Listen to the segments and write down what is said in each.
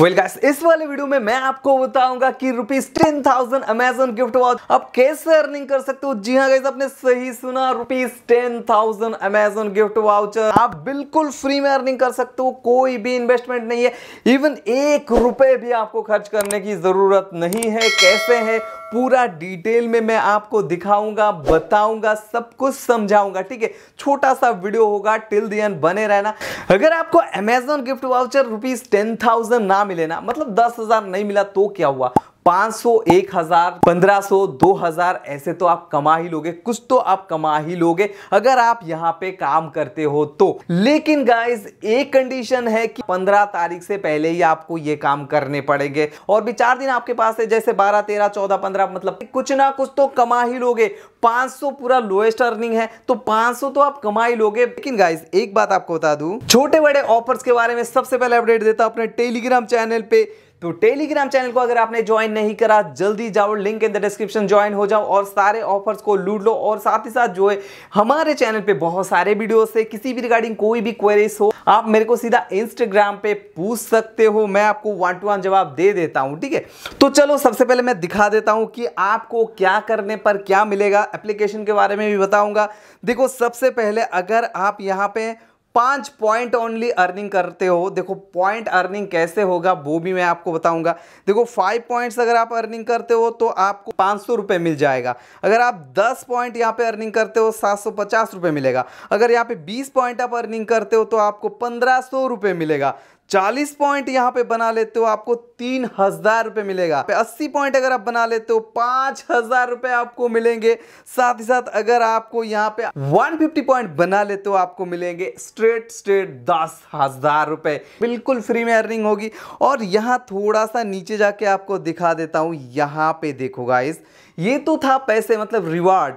well well इस वाले video में मैं आपको बताऊंगा कि rupees ten thousand Amazon gift voucher आप कैसे अर्निंग कर सकते हो जी हाँ आपने सही सुना rupees ten thousand Amazon gift voucher आप बिल्कुल फ्री में अर्निंग कर सकते हो कोई भी इन्वेस्टमेंट नहीं है इवन एक रुपए भी आपको खर्च करने की जरूरत नहीं है कैसे है पूरा डिटेल में मैं आपको दिखाऊंगा बताऊंगा सब कुछ समझाऊंगा ठीक है छोटा सा वीडियो होगा टिल दी एंड बने रहना अगर आपको Amazon gift voucher rupees ten thousand नाम मिले ना मतलब दस हजार नहीं मिला तो क्या हुआ 500, सो 1500, हजार ऐसे तो आप कमा ही लोगे कुछ तो आप कमा ही लोगे अगर आप यहाँ पे काम करते हो तो लेकिन गाइज एक कंडीशन है कि 15 तारीख से पहले ही आपको ये काम करने पड़ेंगे और भी चार दिन आपके पास है जैसे 12, 13, 14, 15 मतलब कुछ ना कुछ तो कमा ही लोगे 500 पूरा लोएस्ट अर्निंग है तो 500 तो आप कमा ही लोगे लेकिन गाइज एक बात आपको बता दू छोटे बड़े ऑफर्स के बारे में सबसे पहले अपडेट देता हूं अपने टेलीग्राम चैनल पे तो टेलीग्राम चैनल को अगर आपने ज्वाइन नहीं करा जल्दी जाओ link in the description join हो जाओ और सारे ऑफर्स को लूट लो और साथ ही साथ जो है हमारे चैनल पे बहुत सारे वीडियोस है किसी भी रिगार्डिंग कोई भी क्वेरीज हो आप मेरे को सीधा इंस्टाग्राम पे पूछ सकते हो मैं आपको वन टू वन जवाब दे देता हूँ ठीक है तो चलो सबसे पहले मैं दिखा देता हूँ कि आपको क्या करने पर क्या मिलेगा एप्लीकेशन के बारे में भी बताऊँगा देखो सबसे पहले अगर आप यहाँ पे पांच पॉइंट ओनली अर्निंग करते हो देखो पॉइंट अर्निंग कैसे होगा वो भी मैं आपको बताऊंगा देखो फाइव पॉइंट्स अगर आप अर्निंग करते हो तो आपको पाँच सौ रुपये मिल जाएगा अगर आप दस पॉइंट यहाँ पे अर्निंग करते हो सात सौ पचास रुपये मिलेगा अगर यहाँ पे बीस पॉइंट आप अर्निंग करते हो तो आपको पंद्रह सौ रुपये मिलेगा चालीस पॉइंट यहाँ पे बना लेते हो आपको तीन हजार रुपए मिलेगा अस्सी पॉइंट अगर आप बना लेते हो पांच हजार रुपए आपको मिलेंगे साथ ही साथ अगर आपको यहाँ पे फिफ्टी पॉइंट बना लेते हो आपको मिलेंगे स्ट्रेट स्ट्रेट दस हजार रुपए बिल्कुल फ्री में अर्निंग होगी और यहाँ थोड़ा सा नीचे जाके आपको दिखा देता हूँ यहाँ पे देखो गाइस ये तो था पैसे मतलब रिवार्ड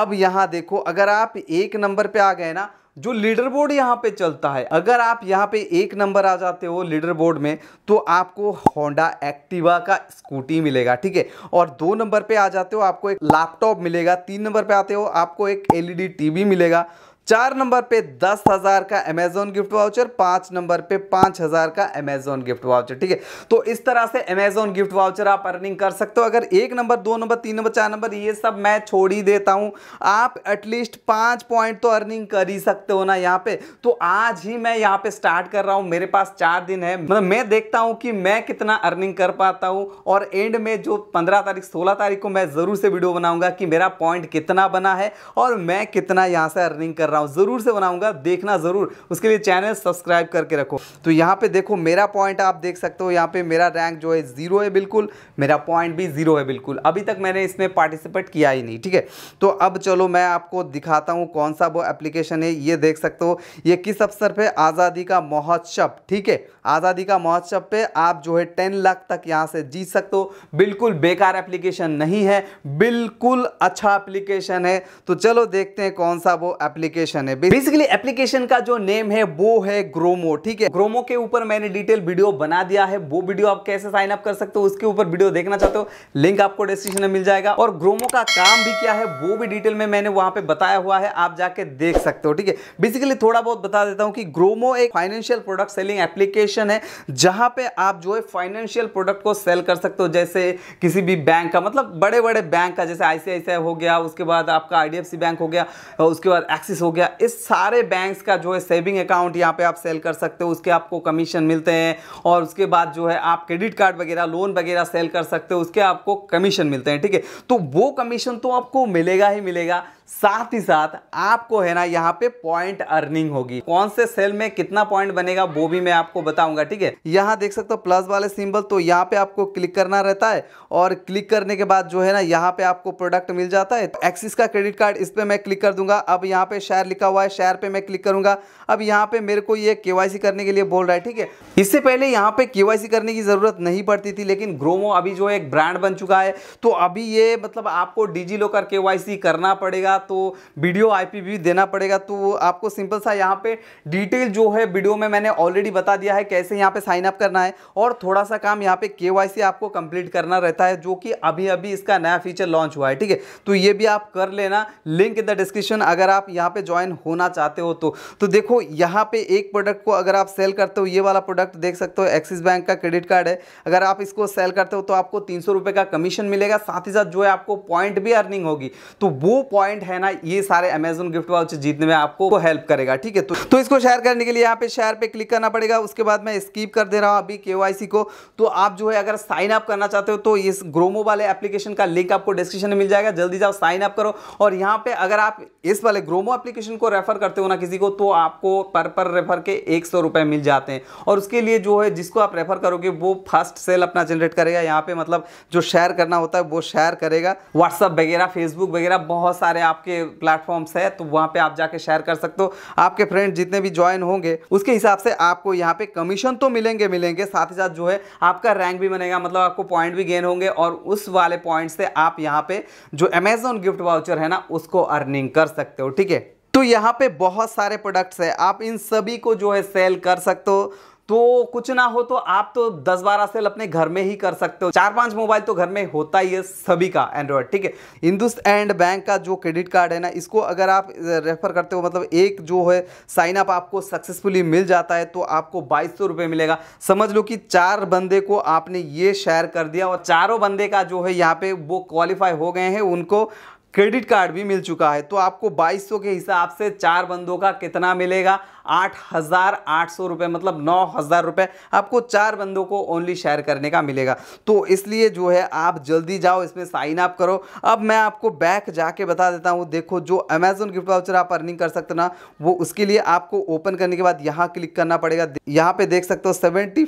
अब यहाँ देखो अगर आप एक नंबर पे आ गए ना जो लीडर बोर्ड यहाँ पे चलता है अगर आप यहाँ पे एक नंबर आ जाते हो लीडर बोर्ड में तो आपको होंडा एक्टिवा का स्कूटी मिलेगा ठीक है और दो नंबर पे आ जाते हो आपको एक लैपटॉप मिलेगा तीन नंबर पे आते हो आपको एक एलईडी टीवी e मिलेगा चार नंबर पे दस हज़ार का अमेजोन गिफ्ट वाउचर पांच नंबर पे पांच हज़ार का अमेजोन गिफ्ट वाउचर ठीक है तो इस तरह से अमेजोन गिफ्ट वाउचर आप अर्निंग कर सकते हो अगर एक नंबर दो नंबर तीन नंबर चार नंबर ये सब मैं छोड़ ही देता हूँ आप एटलीस्ट पांच पॉइंट तो अर्निंग कर ही सकते हो ना यहाँ पे तो आज ही मैं यहाँ पे स्टार्ट कर रहा हूँ मेरे पास चार दिन है मतलब मैं देखता हूँ कि मैं कितना अर्निंग कर पाता हूँ और एंड में जो पंद्रह तारीख सोलह तारीख को मैं ज़रूर से वीडियो बनाऊंगा कि मेरा पॉइंट कितना बना है और मैं कितना यहाँ से अर्निंग कर रहा रहा हूँ ज़रूर से बनाऊंगा देखना ज़रूर उसके लिए चैनल सब्सक्राइब करके रखो तो यहाँ पे देखो मेरा पॉइंट आप देख सकते हो यहाँ पे मेरा रैंक जो है ज़ीरो है बिल्कुल मेरा पॉइंट भी ज़ीरो है बिल्कुल अभी तक मैंने इसमें पार्टिसिपेट किया ही नहीं ठीक है तो अब चलो मैं आपको दिखाता हूँ कौन सा वो एप्लीकेशन है ये देख सकते हो ये किस अवसर पर आज़ादी का महोत्सव ठीक है आज़ादी का महोत्सव पे आप जो है टेन लाख तक यहाँ से जीत सकते हो बिल्कुल बेकार एप्लीकेशन नहीं है बिल्कुल अच्छा एप्लीकेशन है तो चलो देखते हैं कौन सा वो एप्लीकेशन एप्लीकेशन है बेसिकली एप्लीकेशन का जो नेम है वो है ग्रोमो ठीक है ग्रोमो के ऊपर मैंने डिटेल वीडियो बना दिया है वो वीडियो आप कैसे साइन अप कर सकते हो उसके ऊपर वीडियो देखना चाहते हो लिंक आपको डिस्क्रिप्शन में मिल जाएगा और ग्रोमो का काम भी क्या है वो भी डिटेल में मैंने वहां पर बताया हुआ है आप जाके देख सकते हो ठीक है बेसिकली थोड़ा बहुत बता देता हूँ कि ग्रोमो एक फाइनेंशियल प्रोडक्ट सेलिंग एप्लीकेशन है जहां पर आप जो है फाइनेंशियल प्रोडक्ट को सेल कर सकते हो जैसे किसी भी बैंक का मतलब बड़े बड़े बैंक का जैसे आईसीआईसीआई हो गया उसके बाद आपका आईडीएफसी बैंक हो गया उसके बाद एक्सिस हो गया गया इस सारे बैंक्स का जो है सेविंग अकाउंट यहाँ पे आप सेल कर सकते हो उसके आपको कमीशन मिलते हैं और उसके बाद जो है आप क्रेडिट कार्ड वगैरह लोन वगैरह सेल कर सकते हो उसके आपको कमीशन मिलते हैं ठीक है तो वो कमीशन तो आपको मिलेगा ही मिलेगा साथ ही साथ आपको है ना यहाँ पे पॉइंट अर्निंग होगी कौन से सेल में कितना पॉइंट बनेगा वो भी मैं आपको बताऊंगा ठीक है यहाँ देख सकते हो प्लस वाले सिंबल तो यहाँ पे आपको क्लिक करना रहता है और क्लिक करने के बाद जो है ना यहाँ पे आपको प्रोडक्ट मिल जाता है एक्सिस तो का क्रेडिट कार्ड इस पर मैं क्लिक कर दूंगा अब यहाँ पे शेयर लिखा हुआ है शेयर पे मैं क्लिक करूंगा अब यहाँ पे मेरे को ये के करने के लिए बोल रहा है ठीक है इससे पहले यहाँ पे के करने की जरूरत नहीं पड़ती थी लेकिन ग्रोमो अभी जो एक ब्रांड बन चुका है तो अभी ये मतलब आपको डिजी लॉकर केवाईसी करना पड़ेगा पड़ेगा तो वीडियो आईपीवी देना पड़ेगा तो आपको सिंपल सा यहाँ पे डिटेल जो है वीडियो में मैंने ऑलरेडी बता दिया है कैसे यहाँ पे साइनअप करना है और थोड़ा सा काम यहाँ पे के आपको कंप्लीट करना रहता है जो कि अभी अभी इसका नया फीचर लॉन्च हुआ है ठीक है तो ये भी आप कर लेना लिंक इन द डिस्क्रिप्शन अगर आप यहाँ पे ज्वाइन होना चाहते हो तो तो देखो यहाँ पे एक प्रोडक्ट को अगर आप सेल करते हो ये वाला प्रोडक्ट देख सकते हो एक्सिस बैंक का क्रेडिट कार्ड है अगर आप इसको सेल करते हो तो आपको तीन का कमीशन मिलेगा साथ ही साथ जो है आपको पॉइंट भी अर्निंग होगी तो वो पॉइंट है ना ये सारे अमेजोन गिफ्ट वाउचर जीतने में आपको हेल्प करेगा ठीक है तो, तो इसको शेयर करने के लिए यहाँ पे शेयर पे क्लिक करना पड़ेगा उसके बाद मैं स्कीप कर दे रहा हूँ अभी के को तो आप जो है अगर साइन अप करना चाहते हो तो इस ग्रोमो वाले एप्लीकेशन का लिंक आपको डिस्क्रिप्शन में मिल जाएगा जल्दी जाओ साइन अप करो और यहाँ पे अगर आप इस वाले ग्रोमो एप्लीकेशन को रेफर करते हो ना किसी को तो आपको पर पर रेफर के एक मिल जाते हैं और उसके लिए जो है जिसको आप रेफर करोगे वो फर्स्ट सेल अपना जनरेट करेगा यहाँ पे मतलब जो शेयर करना होता है वो शेयर करेगा व्हाट्सअप वगैरह फेसबुक वगैरह बहुत सारे आप आपके प्लेटफॉर्म्स है तो वहाँ पे आप जाके शेयर कर सकते हो आपके फ्रेंड जितने भी ज्वाइन होंगे उसके हिसाब से आपको यहाँ पे कमीशन तो मिलेंगे मिलेंगे साथ ही साथ जो है आपका रैंक भी बनेगा मतलब आपको पॉइंट भी गेन होंगे और उस वाले पॉइंट से आप यहाँ पे जो अमेजोन गिफ्ट वाउचर है ना उसको अर्निंग कर सकते हो ठीक है तो यहाँ पे बहुत सारे प्रोडक्ट्स हैं आप इन सभी को जो है सेल कर सकते हो तो कुछ ना हो तो आप तो 10 बारह सेल अपने घर में ही कर सकते हो चार पांच मोबाइल तो घर में होता ही है सभी का एंड्रॉयड ठीक है इंदुस एंड बैंक का जो क्रेडिट कार्ड है ना इसको अगर आप रेफर करते हो मतलब एक जो है साइन अप आपको सक्सेसफुली मिल जाता है तो आपको बाईस सौ मिलेगा समझ लो कि चार बंदे को आपने ये शेयर कर दिया और चारों बंदे का जो है यहाँ पे वो क्वालिफाई हो गए हैं उनको क्रेडिट कार्ड भी मिल चुका है तो आपको 2200 के हिसाब से चार बंदों का कितना मिलेगा आठ हज़ार आठ सौ रुपये मतलब नौ हज़ार रुपये आपको चार बंदों को ओनली शेयर करने का मिलेगा तो इसलिए जो है आप जल्दी जाओ इसमें साइन अप करो अब मैं आपको बैक जाके बता देता हूँ देखो जो अमेजोन गिफ्ट वाउचर आप अर्निंग कर सकते ना वो उसके लिए आपको ओपन करने के बाद यहाँ क्लिक करना पड़ेगा यहाँ पर देख सकते हो सेवेंटी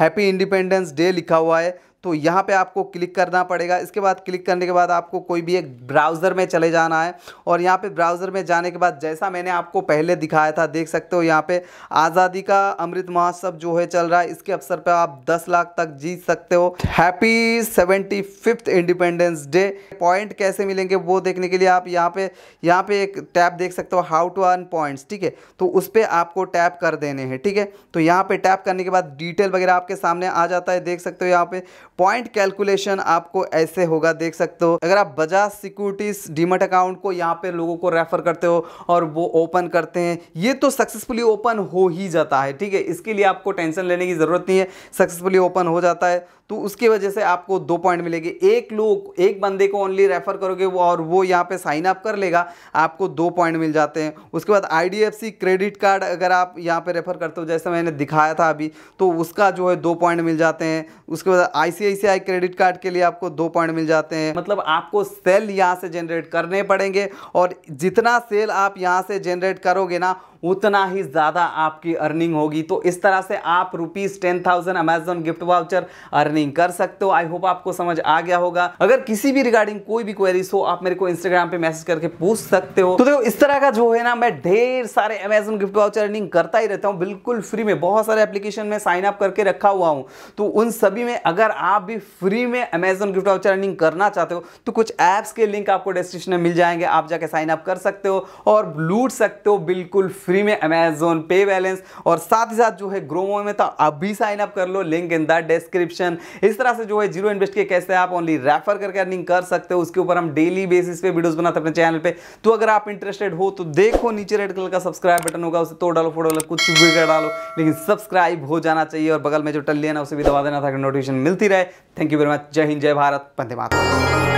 हैप्पी इंडिपेंडेंस डे लिखा हुआ है तो यहाँ पे आपको क्लिक करना पड़ेगा इसके बाद क्लिक करने के बाद आपको कोई भी एक ब्राउज़र में चले जाना है और यहाँ पे ब्राउज़र में जाने के बाद जैसा मैंने आपको पहले दिखाया था देख सकते हो यहाँ पे आज़ादी का अमृत महोत्सव जो है चल रहा है इसके अवसर पर आप दस लाख तक जीत सकते हो happy seventy fifth independence day point कैसे मिलेंगे वो देखने के लिए आप यहाँ पे यहाँ पे एक टैप देख सकते हो हाउ टू अर्न पॉइंट्स ठीक है तो उस पर आपको टैप कर देने हैं ठीक है तो यहाँ पर टैप करने के बाद डिटेल वगैरह आपके सामने आ जाता है देख सकते हो यहाँ पर पॉइंट कैलकुलेशन आपको ऐसे होगा देख सकते हो अगर आप बजाज सिक्योरिटीज डीमट अकाउंट को यहाँ पे लोगों को रेफर करते हो और वो ओपन करते हैं ये तो सक्सेसफुली ओपन हो ही जाता है ठीक है इसके लिए आपको टेंशन लेने की ज़रूरत नहीं है सक्सेसफुली ओपन हो जाता है तो उसकी वजह से आपको दो पॉइंट मिलेंगे एक लोग एक बंदे को ओनली रेफर करोगे वो और वो यहाँ पे साइन अप कर लेगा आपको दो पॉइंट मिल जाते हैं उसके बाद आईडीएफसी क्रेडिट कार्ड अगर आप यहाँ पे रेफर करते हो जैसे मैंने दिखाया था अभी तो उसका जो है दो पॉइंट मिल जाते हैं उसके बाद आईसीआईसीआई क्रेडिट कार्ड के लिए आपको दो पॉइंट मिल जाते हैं मतलब आपको सेल यहाँ से जनरेट करने पड़ेंगे और जितना सेल आप यहाँ से जनरेट करोगे ना उतना ही ज़्यादा आपकी अर्निंग होगी तो इस तरह से आप rupees ten thousand Amazon gift voucher earning कर सकते हो आई होप आपको समझ आ गया होगा अगर किसी भी रिगार्डिंग कोई भी क्वेरीज हो आप मेरे को इंस्टाग्राम पे मैसेज करके पूछ सकते हो तो देखो इस तरह का जो है ना मैं ढेर सारे अमेजोन गिफ्ट वाउचर अर्निंग करता ही रहता हूँ बिल्कुल फ्री में बहुत सारे एप्लीकेशन में साइन अप करके रखा हुआ हूँ तो उन सभी में अगर आप भी फ्री में अमेजोन गिफ्ट वाउचर अर्निंग करना चाहते हो तो कुछ ऐप्स के लिंक आपको डिस्क्रिप्शन में मिल जाएंगे आप जाके साइन अप कर सकते हो और लूट सकते हो बिल्कुल फ्री फ्री में अमेजोन पे बैलेंस और साथ ही साथ जो है ग्रोमो में तो अभी साइन अप कर लो लिंक इन द डिस्क्रिप्शन इस तरह से जो है जीरो इन्वेस्ट के कैसे आप ओनली रेफर करके अर्निंग कर सकते हो उसके ऊपर हम डेली बेसिस पे वीडियोस बनाते अपने चैनल पे तो अगर आप इंटरेस्टेड हो तो देखो नीचे रेड कलर का सब्सक्राइब बटन होगा उसे तोड़ डालो फोटो डालो कुछ भी कर डालो लेकिन सब्सक्राइब हो जाना चाहिए और बगल में जो टल्ली है ना उसे भी दबा देना था नोटिफिकेशन मिलती रहे थैंक यू वेरी मच जय हिंद जय भारत पंदे माता